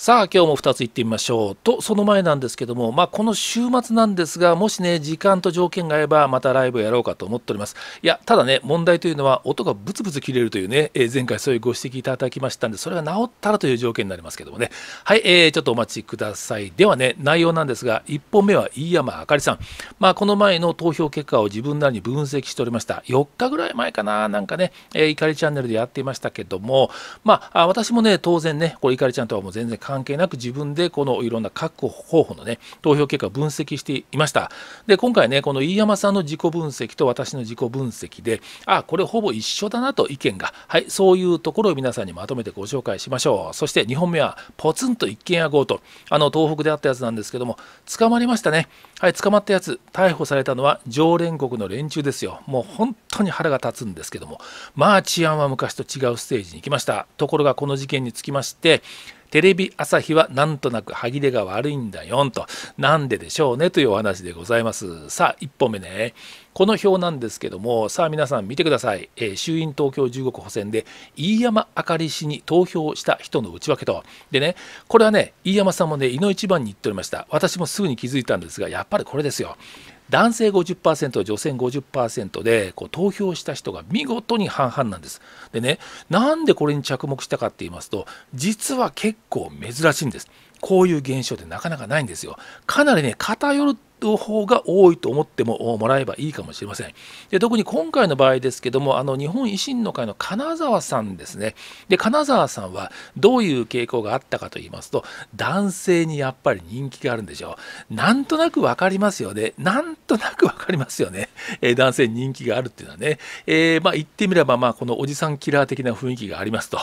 さあ今日も2つ行ってみましょうとその前なんですけども、まあ、この週末なんですがもしね時間と条件が合えばまたライブやろうかと思っておりますいやただね問題というのは音がブツブツ切れるというね、えー、前回そういうご指摘いただきましたんでそれが治ったらという条件になりますけどもねはい、えー、ちょっとお待ちくださいではね内容なんですが1本目は飯山あかりさん、まあ、この前の投票結果を自分なりに分析しておりました4日ぐらい前かななんかね、えー、いかりチャンネルでやっていましたけどもまあ私もね当然ねこれいかりちゃんとはもう全然関係なく自分でこのいろんな各候補のね投票結果を分析していましたで今回ねこの飯山さんの自己分析と私の自己分析であこれほぼ一緒だなと意見がはいそういうところを皆さんにまとめてご紹介しましょうそして2本目はポツンと一軒家強盗あの東北であったやつなんですけども捕まりましたねはい捕まったやつ逮捕されたのは常連国の連中ですよもう本当に腹が立つんですけどもまあ治安は昔と違うステージに行きましたところがこの事件につきましてテレビ朝日はなんとなく歯切れが悪いんだよんとなんででしょうねというお話でございますさあ1本目ねこの表なんですけどもさあ皆さん見てください、えー、衆院東京15区補選で飯山あかり氏に投票した人の内訳とでねこれはね飯山さんもねいの一番に言っておりました私もすぐに気づいたんですがやっぱりこれですよ男性50%女性50%でこう投票した人が見事に半々なんです。でねなんでこれに着目したかって言いますと実は結構珍しいんです。こういう現象ってなかなかないんですよ。かなりね偏るの方が多いと思ってももらえばいいかもしれません。で特に今回の場合ですけどもあの日本維新の会の金沢さんですねで金沢さんはどういう傾向があったかと言いますと男性にやっぱり人気があるんでしょう。なんとなく分かりますよね。なんとなく分かりますよね。えー、男性に人気があるっていうのはね、えー、まあ、言ってみればまあこのおじさんキラー的な雰囲気がありますと、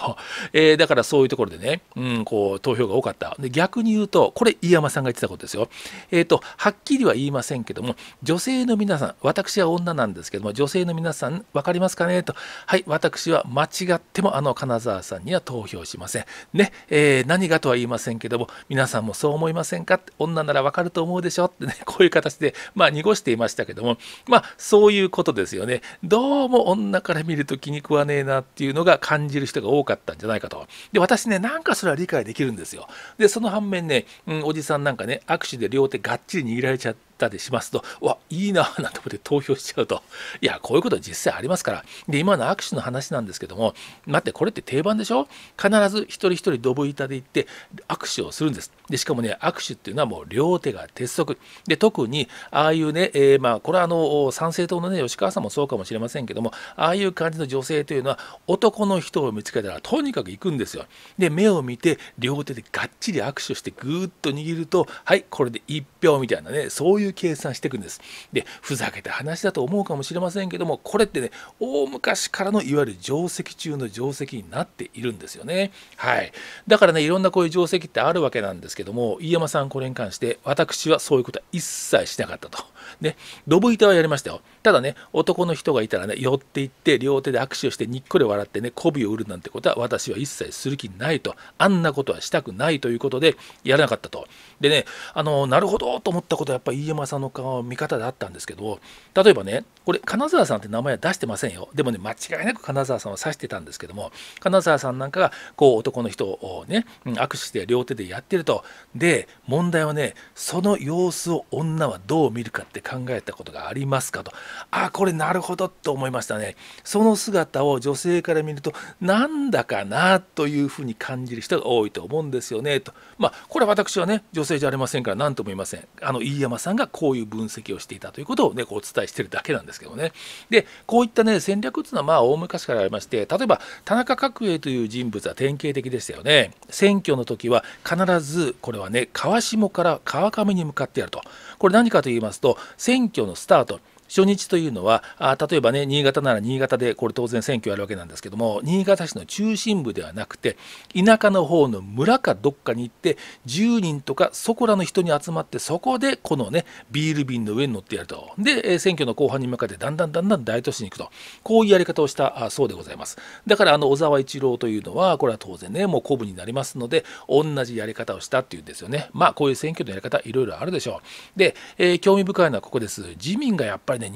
えー、だからそういうところでね、うん、こう投票が多かった。で逆に言うとこれ飯山さんが言ってたことですよ。えっ、とはっきりは言いませんけども女性の皆さん私は女なんですけども女性の皆さん分かりますかねとはい私は間違ってもあの金沢さんには投票しませんね、えー、何がとは言いませんけども皆さんもそう思いませんか女なら分かると思うでしょってね こういう形でまあ濁していましたけどもまあそういうことですよねどうも女から見ると気に食わねえなっていうのが感じる人が多かったんじゃないかとで私ねなんかそれは理解できるんですよでその反面ね、うん、おじさんなんかね握手で両手がっちり握られちゃっ that ったりしますと、わ、いいなぁなんて思って投票しちゃうと、いや、こういうことは実際ありますから、で、今の握手の話なんですけども、待って、これって定番でしょ必ず一人一人ドブ板で行って握手をするんです。で、しかもね、握手っていうのはもう両手が鉄則。で、特に、ああいうね、えー、まあ、これはあの、参政党のね、吉川さんもそうかもしれませんけども、ああいう感じの女性というのは、男の人を見つけたら、とにかく行くんですよ。で、目を見て、両手でがっちり握手して、ぐーっと握ると、はい、これで1票みたいなね、そういういう計算していくんです。で、ふざけた話だと思うかもしれませんけども、これってね、大昔からのいわゆる定石中の定石になっているんですよね。はい。だからね、いろんなこういう定石ってあるわけなんですけども、飯山さんこれに関して、私はそういうことは一切しなかったと。ね、ドブ板はやりましたよ。ただね、男の人がいたらね、寄っていって、両手で握手をして、にっこり笑ってね、媚びを売るなんてことは、私は一切する気ないと、あんなことはしたくないということで、やらなかったと。でね、あの、なるほどと思ったことは、やっぱ飯山正の顔見方だったんですけど例えばねこれ金沢さんって名前は出してませんよでもね間違いなく金沢さんを指してたんですけども金沢さんなんかがこう男の人をね握手して両手でやってるとで問題はねその様子を女はどう見るかって考えたことがありますかとああこれなるほどと思いましたねその姿を女性から見るとなんだかなというふうに感じる人が多いと思うんですよねとまあこれ私はね女性じゃありませんから何とも言いませんあの飯山さんがこういう分析をしていたということを、ね、こうお伝えしているだけなんですけどね。でこういった、ね、戦略というのはまあ大昔からありまして例えば田中角栄という人物は典型的でしたよね。選挙の時は必ずこれはね川下から川上に向かってやると。これ何かと言いますと選挙のスタート初日というのはあ例えばね新潟なら新潟でこれ当然選挙やるわけなんですけども新潟市の中心部ではなくて田舎の方の村かどっかに行って10人とかそこらの人に集まってそこでこのねビール瓶の上に乗ってやるとで選挙の後半に向かってだんだんだんだん大都市に行くとこういうやり方をしたそうでございますだからあの小沢一郎というのはこれは当然ねもう古武になりますので同じやり方をしたっていうんですよねまあこういう選挙のやり方いろいろあるでしょうで、えー、興味深いのはここです自民がやっぱりりね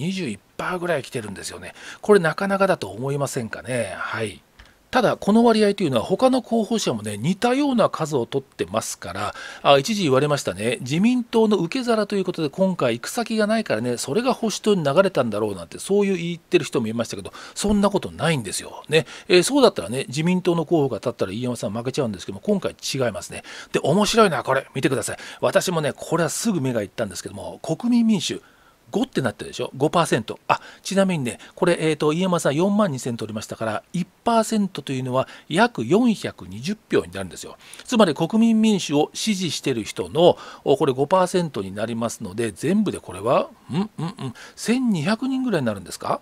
21%ぐらい来てるんですよねこれなかなかだと思いませんかねはいただこの割合というのは他の候補者もね似たような数を取ってますからあ一時言われましたね自民党の受け皿ということで今回行く先がないからねそれが保守党に流れたんだろうなんてそういう言ってる人もいましたけどそんなことないんですよ、ねえー、そうだったらね自民党の候補が立ったら飯山さん負けちゃうんですけども今回違いますねで面白いなこれ見てください私もねこれはすぐ目がいったんですけども国民民主5ってなってるでしょ5%あちなみにねこれ、えーと、家飯山さん4万2000取りましたから1%というのは約420票になるんですよつまり国民民主を支持してる人のこれ5%になりますので全部でこれはうんうんうん1200人ぐらいになるんですか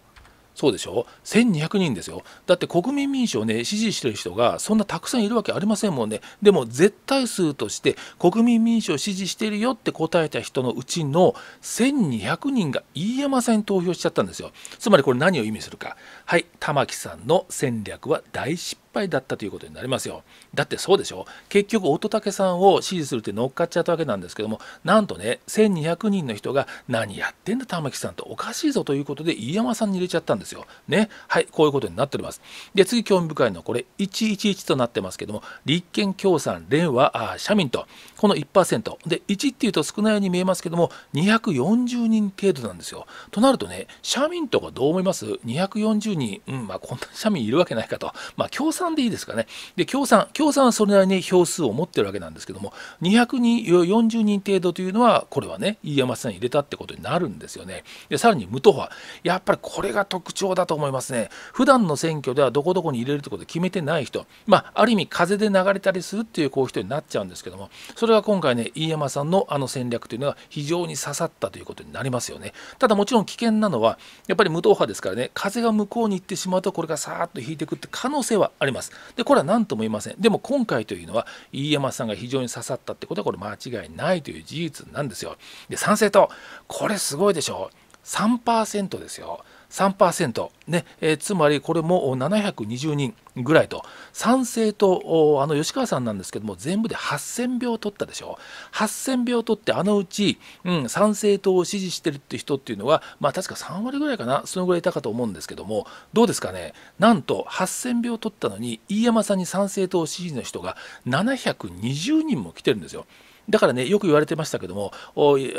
そうでしょ1200人ですよだって国民民主をね支持してる人がそんなたくさんいるわけありませんもんねでも絶対数として国民民主を支持してるよって答えた人のうちの1200人が飯山さんに投票しちゃったんですよつまりこれ何を意味するかはい玉木さんの戦略は大失敗敗だったということになりますよだってそうでしょ結局乙武さんを支持するって乗っかっちゃったわけなんですけどもなんとね1200人の人が何やってんだ玉木さんとおかしいぞということで飯山さんに入れちゃったんですよねはいこういうことになっておりますで次興味深いのはこれ111となってますけども立憲共産連和あ社民とこの1%で1っていうと少ないように見えますけども240人程度なんですよとなるとね社民とかどう思います240人うんまあこんな社民いるわけないかとまあ共産産でいいですかね。で、共産、共産はそれなりに票数を持ってるわけなんですけども、200人、40人程度というのは、これはね、飯山さん入れたってことになるんですよね。で、さらに無党派。やっぱりこれが特徴だと思いますね。普段の選挙ではどこどこに入れるってことを決めてない人、まあ、ある意味風で流れたりするっていうこういう人になっちゃうんですけども、それが今回ね、飯山さんのあの戦略というのは非常に刺さったということになりますよね。ただもちろん危険なのは、やっぱり無党派ですからね、風が向こうに行ってしまうと、これがさーっと引いてくって可能性はあります。ます。でこれは何とも言いません。でも今回というのは飯山さんが非常に刺さったってことはこれ間違いないという事実なんですよ。で賛成党これすごいでしょ3%ですよ。3%、ねえー、つまりこれも720人ぐらいと、賛成とあの吉川さんなんですけども、全部で8000票取ったでしょ、8000票取って、あのうち、うん、賛成党を支持してるって人っていうのは、まあ、確か3割ぐらいかな、そのぐらいいたかと思うんですけども、どうですかね、なんと8000票取ったのに、飯山さんに賛成党支持の人が720人も来てるんですよ。だからねよく言われてましたけども保守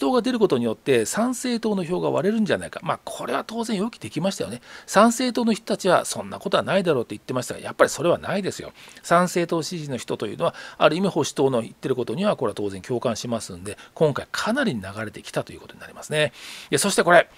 党が出ることによって賛成党の票が割れるんじゃないかまあこれは当然予期できましたよね賛成党の人たちはそんなことはないだろうって言ってましたがやっぱりそれはないですよ賛成党支持の人というのはある意味保守党の言ってることにはこれは当然共感しますんで今回かなり流れてきたということになりますねそしてこれ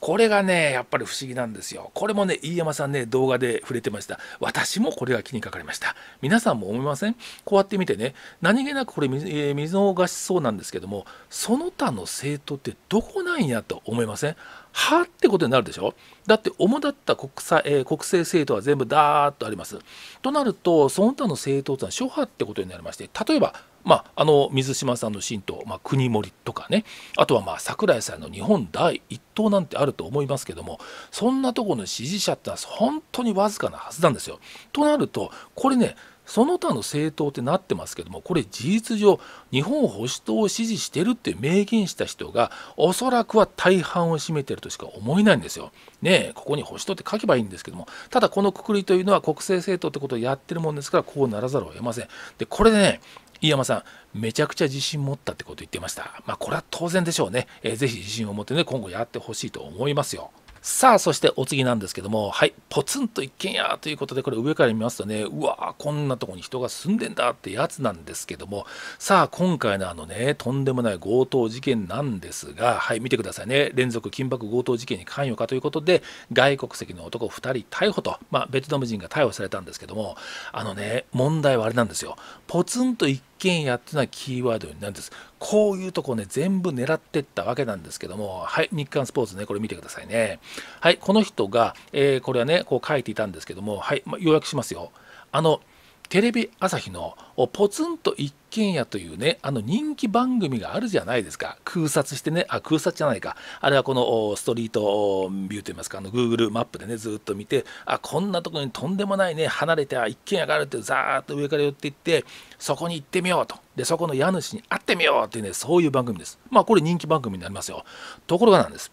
これがねやっぱり不思議なんですよこれもね飯山さんね動画で触れてました私もこれが気にかかりました皆さんも思いませんこうやって見てね何気なくこれ水をがしそうなんですけどもその他の政党ってどこなんやと思いませんはってことになるでしょだって主だった国際、えー、国政政党は全部だーっとあります。となるとその他の政党というのは諸派ってことになりまして例えば、まあ、あの水島さんの新党、まあ、国盛とかねあとはまあ桜井さんの日本第一党なんてあると思いますけどもそんなところの支持者ってのは本当にわずかなはずなんですよ。となるとこれねその他の政党ってなってますけどもこれ事実上日本保守党を支持してるって明言した人がおそらくは大半を占めてるとしか思えないんですよ。ねここに保守党って書けばいいんですけどもただこのくくりというのは国政政党ってことをやってるもんですからこうならざるを得ません。でこれでね飯山さん、めちゃくちゃ自信持ったってこと言ってました。まあ、これは当然でしょうね。えー、ぜひ自信を持ってね、今後やってほしいと思いますよ。さあそしてお次なんですけどもはいポツンと一軒家ということでこれ上から見ますとねうわこんなとこに人が住んでんだってやつなんですけどもさあ今回のあのねとんでもない強盗事件なんですがはい見てくださいね連続緊迫強盗事件に関与かということで外国籍の男2人逮捕と、まあ、ベトナム人が逮捕されたんですけどもあのね問題はあれなんですよポツンと一軒家っていうのはキーワードになるんです。こういうとこね、全部狙ってったわけなんですけども、はい、日刊スポーツね、これ見てくださいね。はい、この人が、えー、これはね、こう書いていたんですけども、はい、まあ、要約しますよ。あの、テレビ朝日の「ポツンと一軒家」というねあの人気番組があるじゃないですか空撮してねあ空撮じゃないかあれはこのストリートビューといいますかあの Google マップでねずっと見てあこんなとこにとんでもないね離れた一軒家があるってザーッと上から寄っていってそこに行ってみようとでそこの家主に会ってみようっていうねそういう番組ですまあこれ人気番組になりますよところがなんです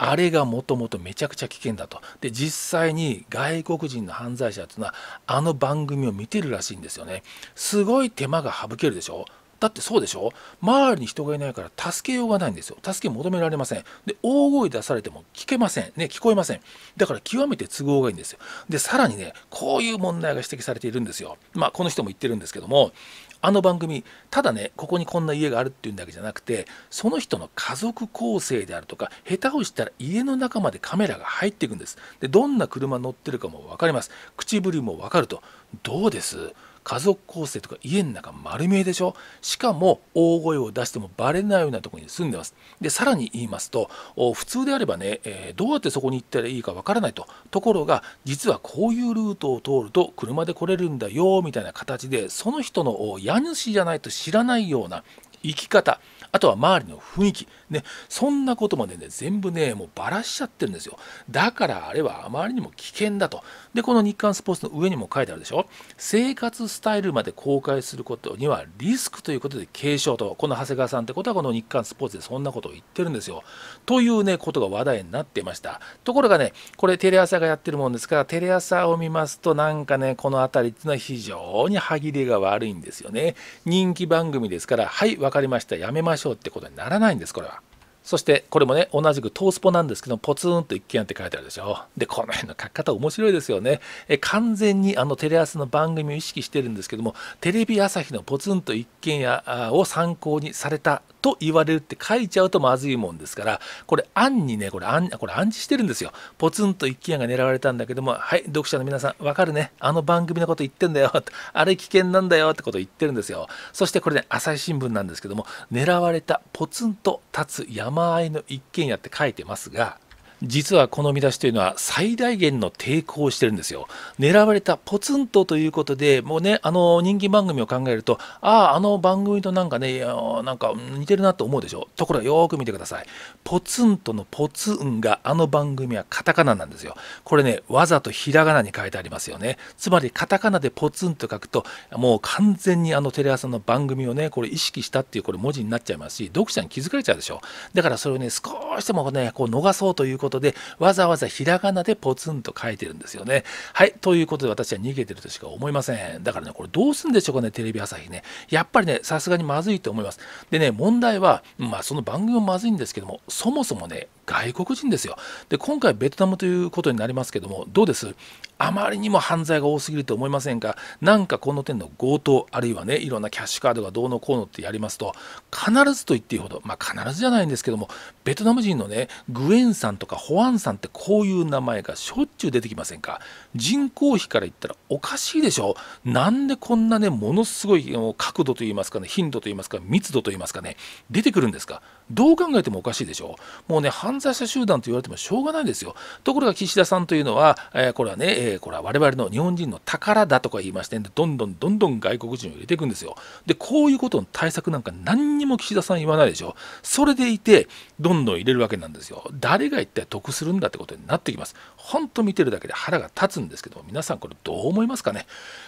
あれがもともとめちゃくちゃ危険だとで実際に外国人の犯罪者というのはあの番組を見てるらしいんですよねすごい手間が省けるでしょだってそうでしょ周りに人がいないから助けようがないんですよ助け求められませんで大声出されても聞けませんね聞こえませんだから極めて都合がいいんですよでさらにねこういう問題が指摘されているんですよまあこの人も言ってるんですけどもあの番組ただねここにこんな家があるっていうんだけじゃなくてその人の家族構成であるとか下手をしたら家の中までカメラが入っていくんですでどんな車乗ってるかも分かります口ぶりも分かるとどうです家族構成とか家の中丸見えでしょしかも大声を出してもバレないようなとこに住んでますでさらに言いますと普通であればね、えどうやってそこに行ったらいいかわからないとところが実はこういうルートを通ると車で来れるんだよみたいな形でその人の家主じゃないと知らないような生き方あとは周りの雰囲気、ね、そんなことまでね、全部ね、もうばらしちゃってるんですよ。だからあれはあまりにも危険だと。で、この日刊スポーツの上にも書いてあるでしょ。生活スタイルまで公開することにはリスクということで継承と、この長谷川さんってことはこの日刊スポーツでそんなことを言ってるんですよ。というね、ことが話題になっていました。ところがね、これテレ朝がやってるもんですから、テレ朝を見ますとなんかね、この辺りっていうのは非常に歯切れが悪いんですよね。人気番組ですから、はい、分かりました、やめました。しょうってことにならないんですこれはそしてこれもね同じくトースポなんですけどポツンと一軒家って書いてあるでしょでこの辺の書き方面白いですよねえ完全にあのテレ朝の番組を意識してるんですけどもテレビ朝日のポツンと一軒家を参考にされたと言われるって書いちゃうとまずいもんですからこれ暗にねこれ暗これ暗示してるんですよポツンと一軒家が狙われたんだけどもはい読者の皆さんわかるねあの番組のこと言ってんだよ あれ危険なんだよってこと言ってるんですよそしてこれね朝日新聞なんですけども狙われたポツンと立つ山あいの一軒家って書いてますが実はこの見出しというのは最大限の抵抗をしてるんですよ。狙われたポツンとということで、もうね、あの人気番組を考えると、ああ、あの番組となんかね、なんか似てるなと思うでしょ。う。ところがよく見てください。ポツンとのポツンがあの番組はカタカナなんですよ。これね、わざとひらがなに書いてありますよね。つまりカタカナでポツンと書くと、もう完全にあのテレ朝の番組をね、これ意識したっていうこれ文字になっちゃいますし、読者に気づかれちゃうでしょ。だからそれをね、少しでもね、こう逃そうということことで、わざわざひらがなでポツンと書いてるんですよね。はい、ということで私は逃げてるとしか思いません。だからね、これどうすんでしょうかね、テレビ朝日ね。やっぱりね、さすがにまずいと思います。でね、問題は、まあその番組もまずいんですけども、そもそもね、外国人ですよ。で、今回ベトナムということになりますけども、どうですあまりにも犯罪が多すぎると思いませんかなんかこの点の強盗、あるいはね、いろんなキャッシュカードがどうのこうのってやりますと、必ずと言っていいほど、まあ必ずじゃないんですけども、ベトナム人のね、グエンさんとかホアンさんってこういう名前がしょっちゅう出てきませんか人口比から言ったらおかしいでしょなんでこんなね、ものすごい角度といいますかね、頻度といいますか、密度といいますかね、出てくるんですかどう考えてもおかしいでしょう。もうね、犯罪者集団と言われてもしょうがないですよ。ところが岸田さんというのは、えー、これはね、えー、これは我々の日本人の宝だとか言いまして、ね、どんどんどんどん外国人を入れていくんですよ。で、こういうことの対策なんか何にも岸田さん言わないでしょ。それでいて、どんどん入れるわけなんですよ。誰が一体得するんだってことになってきます。本当見てるだけで腹が立つんですけど皆さんこれどう思いますかね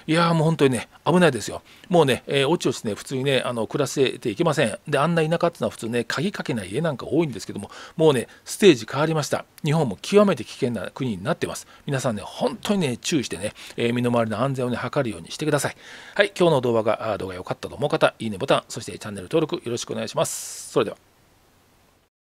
いやもう本当にね危ないですよもうね、えー、おちおちね普通にねあの暮らせていけませんであんな田舎っていうのは普通ね鍵かけない家なんか多いんですけどももうねステージ変わりました日本も極めて危険な国になってます皆さんね本当にね注意してね、えー、身の回りの安全をね測るようにしてくださいはい今日の動画が動画良かったと思う方いいねボタンそしてチャンネル登録よろしくお願いしますそれでは